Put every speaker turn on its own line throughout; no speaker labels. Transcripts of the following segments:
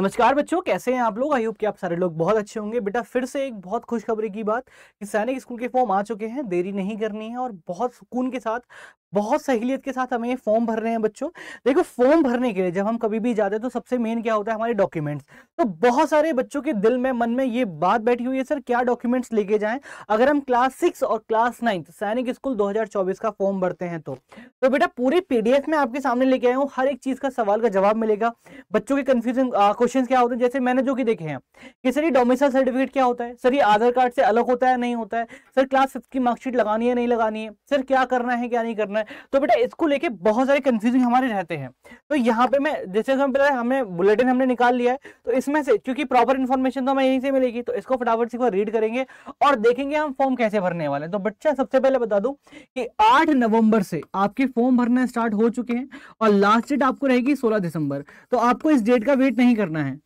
नमस्कार बच्चों कैसे हैं आप लोग आई होप कि आप सारे लोग बहुत अच्छे होंगे बेटा फिर से एक बहुत खुशखबरी की बात कि सैनिक स्कूल के फॉर्म आ चुके हैं देरी नहीं करनी है और बहुत सुकून के साथ बहुत सहूलियत के साथ हमें ये फॉर्म भर रहे हैं बच्चों देखो फॉर्म भरने के लिए जब हम कभी भी जाते हैं तो सबसे मेन क्या होता है हमारे डॉक्यूमेंट्स तो बहुत सारे बच्चों के दिल में मन में ये बात बैठी हुई है सर क्या डॉक्यूमेंट्स लेके जाएं अगर हम क्लास सिक्स और क्लास नाइन्थ सैनिक स्कूल दो का फॉर्म भरते हैं तो तो बेटा पूरे पीडीएफ में आपके सामने लेके आया हूँ हर एक चीज का सवाल का जवाब मिलेगा बच्चों के कंफ्यूजन क्वेश्चन क्या होते हैं जैसे मैंने जो कि देखे हैं कि सर ये डोमिसाइल सर्टिफिकेट क्या होता है सर ये आधार कार्ड से अलग होता है नहीं होता है सर क्लास फिफ्थ की मार्कशीट लगानी है नहीं लगानी है सर क्या करना है क्या नहीं करना है तो बेटा इसको लेके बहुत सारे कंफ्यूजन हमारे रहते हैं तो यहाँ पे मैं जैसे हमने हमने बुलेटिन हमने निकाल लिया है तो इसमें से क्योंकि प्रॉपर इन्फॉर्मेशन तो हमें यहीं से मिलेगी तो इसको फटाफट से रीड करेंगे और देखेंगे हम फॉर्म कैसे भरने वाले तो बच्चा सबसे पहले बता दू कि आठ नवंबर से आपके फॉर्म भरना स्टार्ट हो चुके हैं और लास्ट डेट आपको रहेगी सोलह दिसंबर तो आपको इस डेट का वेट नहीं करना है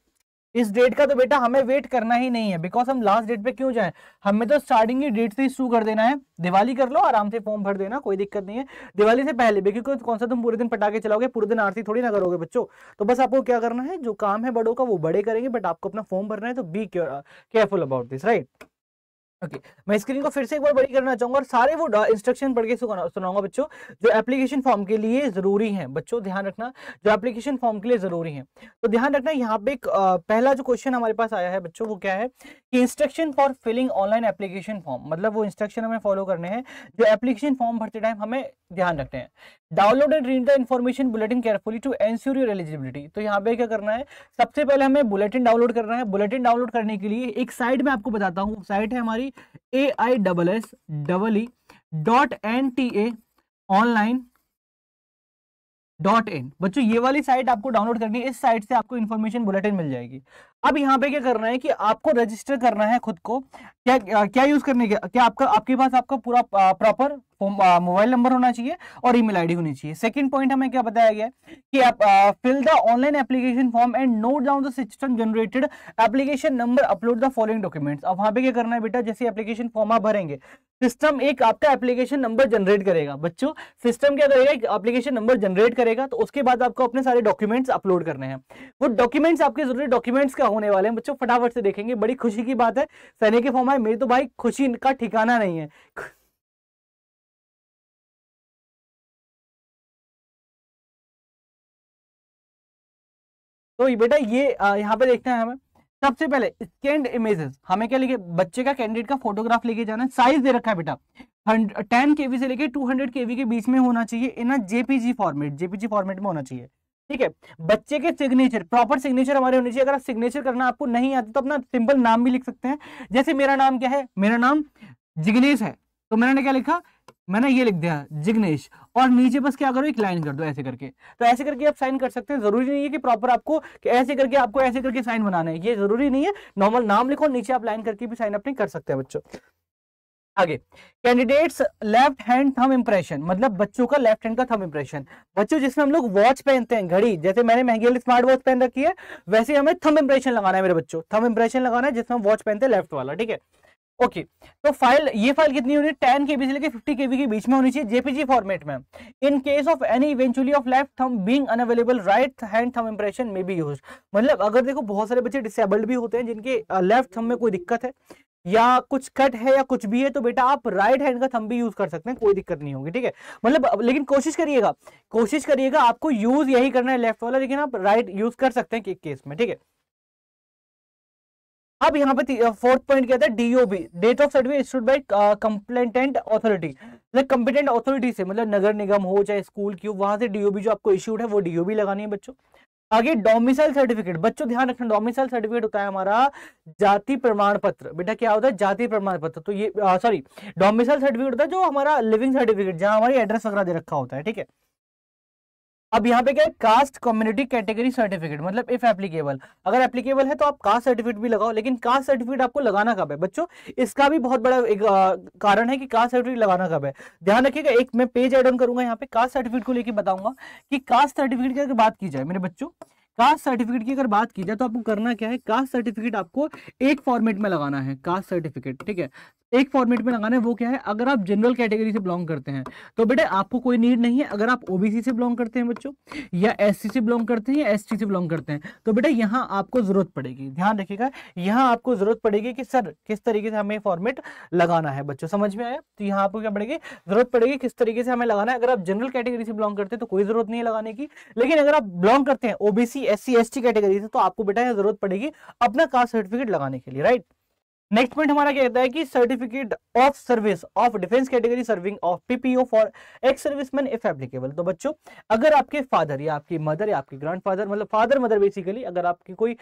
इस डेट का तो बेटा हमें वेट करना ही नहीं है बिकॉज हम लास्ट डेट पे क्यों जाएं हमें तो स्टार्टिंग ही डेट से इशू कर देना है दिवाली कर लो आराम से फॉर्म भर देना कोई दिक्कत नहीं है दिवाली से पहले भी क्योंकि कौन सा तुम पूरे दिन पटाके चलाओगे पूरे दिन आरती थोड़ी ना करोगे बच्चों तो बस आपको क्या करना है जो काम है बड़ों का वो बड़े करेंगे बट आपको अपना फॉर्म भरना है तो be careful about this right okay okay. मैं स्क्रीन को फिर से एक बार बड़ी करना चाहूंगा और सारे वो इंस्ट्रक्शन पढ़ के सुनाऊंगा बच्चों जो एप्लीकेशन फॉर्म के लिए जरूरी हैं बच्चों ध्यान रखना जो एप्लीकेशन फॉर्म के लिए जरूरी हैं तो ध्यान रखना यहाँ पे एक पहला जो क्वेश्चन हमारे पास आया है बच्चों वो क्या है कि instruction for filling online application form मतलब वो इंस्ट्रक्शन हमें फॉलो करने हैं जो एप्लीकेशन फॉर्म भरते टाइम हमें ध्यान रखते हैं download and read the information bulletin carefully to ensure your eligibility तो यहाँ पे क्या करना है सबसे पहले हमें बुलेटिन डाउनलोड करना है बुलेटिन डाउनलोड करने के लिए एक साइट में आपको बताता हूँ साइट है हमारी A I double S double E dot N T A online dot in बच्चों ये वाली साइट आपको डाउनलोड करनी है इस साइट से आपको इन्फॉर्मेशन बुलेटिन मिल जाएगी अब यहाँ पे क्या करना है कि आपको रजिस्टर करना है खुद को क्या क्या यूज करने के क्या आपका आपके पास आपका पूरा प्रॉपर मोबाइल नंबर होना चाहिए और ईमेल आईडी होनी चाहिए सेकंड पॉइंट हमें क्या बताया गया कि आप fill the online application form and note down the system generated application number upload the following documents अब वहां पे क्या करना है बेटा जैसे एप्लीकेशन फॉर्म आप भरेंगे सिस्टम एक आपका एप्लीकेशन नंबर जनरेट करेगा बच्चों सिस्टम क्या करेगा एक एप्लीकेशन नंबर जनरेट करेगा तो उसके बाद आपको अपने सारे डॉक्यूमेंट्स अपलोड करने हैं वो डॉक्यूमेंट्स आपके जरूरी डॉक्यूमेंट्स क्या होने वाले हैं बच्चों फटाफट से देखेंगे बड़ी खुशी की बात है सैनिक के फॉर्म है मेरी तो भाई खुशी का ठिकाना नहीं है तो बेटा ये यहाँ पे देखते हैं हमें सबसे पहले स्कैंड इमेजेस हमें क्या लेके बच्चे का कैंडिडेट का फोटोग्राफ लेके जाना है साइज दे रखा है बेटा टेन के से लेके टू हंड्रेड केवी के बीच में होना चाहिए in JPG format JPG format में होना चाहिए ठीक है बच्चे के सिग्नेचर प्रॉपर सिग्नेचर हमारे होने चाहिए अगर आप सिग्नेचर करना आपको नहीं आता तो अपना सिंपल नाम भी लिख सकते हैं जैसे मेरा नाम क्या है मेरा नाम जिग्नेश है तो मैंने क्या लिखा मैंने ये लिख दिया जिग्नेश और नीचे बस क्या करो एक लाइन कर दो ऐसे करके तो ऐसे करके आप साइन कर सकते हैं जरूरी नहीं है कि प्रॉपर आपको कि ऐसे करके आपको ऐसे करके साइन बनाना है ये जरूरी नहीं है नॉर्मल नाम लिखो नीचे आप लाइन करके भी साइन अपने कर सकते हैं बच्चों आगे candidates left hand thumb impression मतलब बच्चों का लेफ्ट हैंड का थम इंप्रेशन बच्चों जिसमें हम लोग वॉच पहनते हैं घड़ी जैसे मैंने महंगी वाली स्मार्ट वॉच पहन रखी है वैसे हमें थम इंप्रेशन लगाना है मेरे बच्चों थम इंप्रेशन लगाना है जिसमें हम वॉच पहनते हैं लेफ्ट वाला ठीक है ओके तो फाइल ये फाइल कितनी होनी है टेन केबी से लेकर फिफ्टी केबी के बीच में होनी चाहिए जेपीजी फॉर्मेट में in case of any eventually of left thumb being unavailable right hand thumb impression में बी यूज मतलब अगर देखो बहुत सारे बच्चे डिसेबल्ड भी होते हैं जिनके लेफ्ट थम में कोई दिक्कत है या कुछ कट है या कुछ भी है तो बेटा आप राइट हैंड का थंब भी यूज कर सकते हैं कोई दिक्कत नहीं होगी ठीक है मतलब लेकिन कोशिश करिएगा कोशिश करिएगा आपको यूज यही करना है लेफ्ट वाला लेकिन आप राइट यूज कर सकते हैं केस में ठीक है अब यहाँ पे फोर्थ पॉइंट क्या था DOB date of service issued by competent authority मतलब कंपिटेंट ऑथोरिटी से मतलब नगर निगम हो चाहे स्कूल की हो वहां से डीओबी जो आपको इशूड है वो डीओबी लगानी है बच्चों आगे डोमिसाइल सर्टिफिकेट बच्चों ध्यान रखना डोमिसाइल सर्टिफिकेट होता है हमारा जाति प्रमाण पत्र बेटा क्या होता है जाति प्रमाण पत्र तो ये सॉरी डोमिसाइल सर्टिफिकेट होता है जो हमारा लिविंग सर्टिफिकेट जहां हमारी एड्रेस वगैरह दे रखा होता है ठीक है अब यहाँ पे क्या है कास्ट कम्युनिटी कैटेगरी सर्टिफिकेट मतलब इफ एप्लीकेबल अगर एप्लीकेबल है तो आप कास्ट सर्टिफिकेट भी लगाओ लेकिन कास्ट सर्टिफिकेट आपको लगाना कब है बच्चों इसका भी बहुत बड़ा एक आ, कारण है कि कास्ट सर्टिफिकेट लगाना कब है ध्यान रखिएगा एक मैं पेज एड ऑन करूंगा यहाँ पे कास्ट सर्टिफिकेट को लेकर बताऊंगा कि कास्ट सर्टिफिकेट की अगर बात की जाए मेरे बच्चों कास्ट सर्टिफिकेट की अगर बात की जाए तो आपको करना क्या है कास्ट सर्टिफिकेट आपको एक फॉर्मेट में लगाना है कास्ट सर्टिफिकेट ठीक है एक फॉर्मेट में लगाना है वो क्या है अगर आप जनरल कैटेगरी से बिलोंग करते हैं तो बेटे आपको कोई नीड नहीं है अगर आप ओबीसी से बिलोंग करते हैं बच्चों या एससी से बिलोंग करते हैं या एसटी से बिलोंग करते हैं तो बेटा यहाँ आपको जरूरत पड़ेगी ध्यान रखिएगा यहाँ आपको जरूरत पड़ेगी कि सर किस तरीके से हमें फॉर्मेट लगाना है बच्चों समझ में आया तो यहाँ आपको क्या पड़ेगी जरूरत पड़ेगी किस तरीके से हमें लगाना है अगर आप जनरल कैटेगरी से बिलोंग करते हैं तो कोई जरूरत नहीं है लगाने की लेकिन अगर आप बिलोंग करते हैं ओबीसी एस सी कैटेगरी से तो आपको बेटा यहाँ जरूरत पड़ेगी अपना कास्ट सर्टिफिकेट लगाने के लिए राइट नेक्स्ट पॉइंट हमारा क्या कहता है कि certificate of service of defence category serving of PPO for ex serviceman if applicable तो बच्चों अगर आपके फादर या आपकी मदर या आपके ग्रैंडफादर मतलब फादर मदर बेसिकली अगर आपकी कोई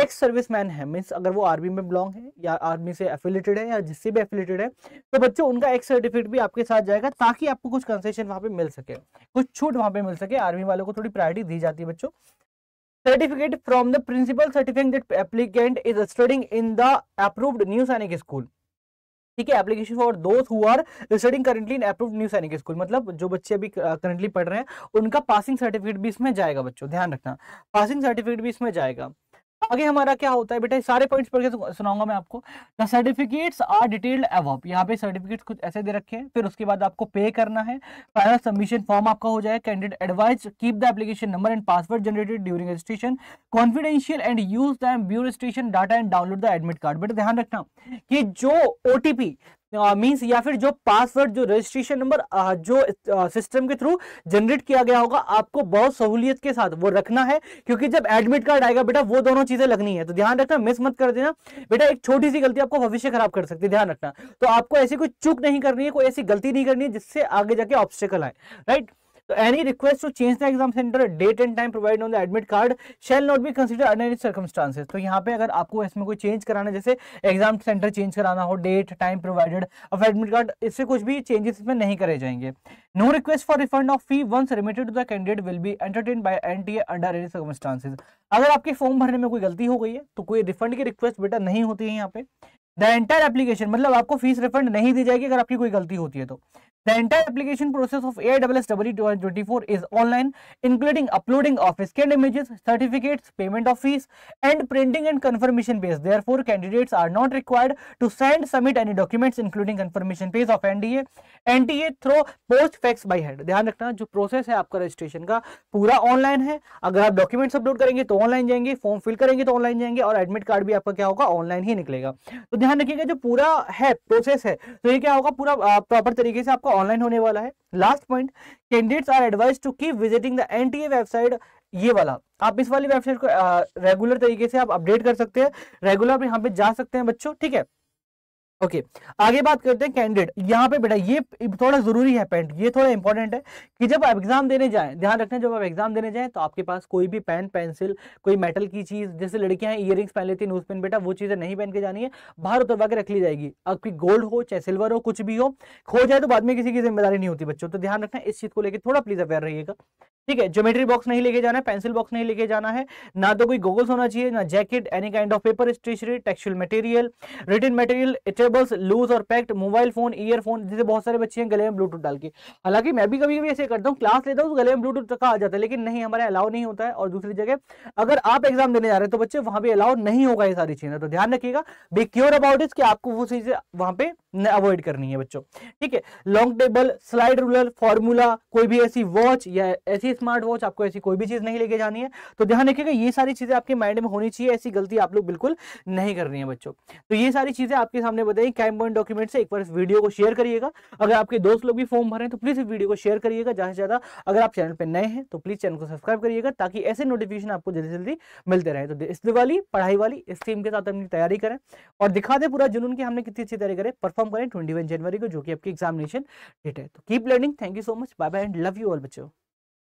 एक्स सर्विसमैन है मीन्स अगर वो आर्मी में बिलोंग है या आर्मी से एफिलेटेड है या जिससे भी एफिलेटेड है तो बच्चों उनका एक्स सर्टिफिकेट भी आपके साथ जाएगा ताकि आपको कुछ कंसेशन वहाँ पे मिल सके कुछ छूट वहाँ पे मिल सके आर्मी वालों को थोड़ी प्रायोरिटी दी जाती है बच्चों certificate from the principal certificate applicant is studying in the the new Sainik school ठीक है application for those are studying currently in approved new Sainik school मतलब जो बच्चे अभी करंटली पढ़ रहे हैं उनका पासिंग सर्टिफिकेट भी इसमें जाएगा बच्चों ध्यान रखना पासिंग सर्टिफिकेट भी इसमें जाएगा आगे हमारा क्या होता है बेटा सारे पॉइंट्स पढ़ के सुनाऊंगा मैं आपको the certificates are detailed above यहाँ पे सर्टिफिकेट्स कुछ ऐसे दे रखे हैं फिर उसके बाद आपको पे करना है फाइनल सबमिशन फॉर्म आपका हो जाए candidate advise keep the application number and password generated during registration confidential and use the registration data and download the admit card बेटा ध्यान रखना कि जो ओटीपी मींस या फिर जो पासवर्ड जो रजिस्ट्रेशन नंबर जो सिस्टम के थ्रू जनरेट किया गया होगा आपको बहुत सहूलियत के साथ वो रखना है क्योंकि जब एडमिट कार्ड आएगा बेटा वो दोनों चीजें लगनी है तो ध्यान रखना मिस मत कर देना बेटा एक छोटी सी गलती आपको भविष्य खराब कर सकती है ध्यान रखना तो आपको ऐसी कोई चूक नहीं करनी है कोई ऐसी गलती नहीं करनी है जिससे आगे जाके ऑब्स्टेकल आए राइट तो any request to change the exam centre date and time provide on the admit card shall not be consider under any circumstances तो यहाँ पे अगर आपको इसमें कोई चेंज कराना जैसे एग्जाम सेंटर चेंज कराना हो date time provided of admit card इससे कुछ भी चेंजेस इसमें नहीं करे जाएंगे no request for refund of fee once remitted to the candidate will be entertain by NTA under any circumstances अगर आपके फॉर्म भरने में कोई गलती हो गई है तो कोई रिफंड की रिक्वेस्ट बेटा नहीं होती है यहाँ पे द एंटायर एप्लीकेशन मतलब आपको फीस रिफंड नहीं दी जाएगी अगर आपकी कोई गलती होती है तो The entire application process of AWS W24 is online, including uploading of scanned images, certificates, payment of fees, and printing and confirmation page. Therefore, candidates are not required to send, submit any documents, including confirmation page of NDA, NTA through post fax by hand. ध्यान रखना जो process है आपका registration का पूरा online है अगर आप documents upload करेंगे तो online जाएंगे form fill करेंगे तो online जाएंगे और admit card भी आपका क्या होगा online ही निकलेगा तो ध्यान रखिएगा जो पूरा है process है तो ये क्या होगा पूरा proper तरीके से आपको आपका ऑनलाइन होने वाला है last point candidates are advise to keep visiting the NTA website ये वाला आप इस वाली वेबसाइट को रेगुलर तरीके से आप अपडेट कर सकते हैं रेगुलर यहाँ पे जा सकते हैं बच्चों ठीक है ओके okay. आगे बात करते हैं कैंडिडेट यहाँ पे बेटा ये थोड़ा जरूरी है पेन ये थोड़ा इंपॉर्टेंट है कि जब आप एग्जाम देने जाएं ध्यान रखना जब आप एग्जाम देने जाएं तो आपके पास कोई भी पेन पेंसिल कोई मेटल की चीज जैसे लड़कियां ईयर पहन लेती हैं पेन बेटा वो चीजें नहीं पहन के जानी है बाहर उतरवा के रख ली जाएगी अब गोल्ड हो चाहे सिल्वर हो कुछ भी हो खो जाए तो बाद में किसी की जिम्मेदारी नहीं होती बच्चों तो ध्यान रखना इस चीज को लेकर थोड़ा प्लीज अवेयर रहिएगा ठीक है ज्योमेट्री बॉक्स नहीं लेके जाना है पेंसिल बॉक्स नहीं लेके जाना है ना तो कोई गोगल्स होना चाहिए ना jacket any kind of paper stationery textual material return material tables loose और पैक्ड मोबाइल फोन ईयरफोन जैसे बहुत सारे बच्चे हैं गले में ब्लूटूथ डाल के हालांकि मैं भी कभी कभी ऐसे करता हूँ क्लास लेता हूँ तो गले में ब्लूटूथ तक आ जाता है लेकिन नहीं हमारे अलाउ नहीं होता है और दूसरी जगह अगर आप एग्जाम देने जा रहे हैं तो बच्चे वहां पर अलाउ नहीं होगा ये सारी चीजें तो ध्यान रखिएगा बी क्योर अबाउट इस आपको वो चीजें वहां पे अवॉइड करनी है बच्चों ठीक है long table slide ruler formula कोई भी ऐसी वॉच या ऐसी ये स्मार्ट वॉच आपको ऐसी कोई भी चीज़ नहीं लेके जानी है तो ध्यान रखिएगा ये सारी चीज़ें आपके माइंड में होनी चाहिए ऐसी गलती आप लोग बिल्कुल नहीं करनी है बच्चों तो ये सारी चीज़ें आपके सामने बताइए कैम पॉइंट डॉक्यूमेंट से एक बार इस वीडियो को शेयर करिएगा अगर आपके दोस्त लोग भी फॉर्म भरे तो प्लीज़ इस वीडियो को शेयर करिएगा ज़्यादा से ज़्यादा अगर आप चैनल पर नए हैं तो प्लीज़ चैनल को सब्सक्राइब करिएगा ताकि ऐसे नोटिफिकेशन आपको जल्दी जल्दी मिलते रहे तो इस वाली पढ़ाई वाली इस टीम के साथ अपनी तैयारी करें और दिखा दे पूरा जुनून की हमने कितनी अच्छी तैयारी करें परफॉर्म करें ट्वेंटी जनवरी को जो कि आपकी एग्जामिनेशन डेट है तो keep learning thank you so much bye bye and love you all बच्चों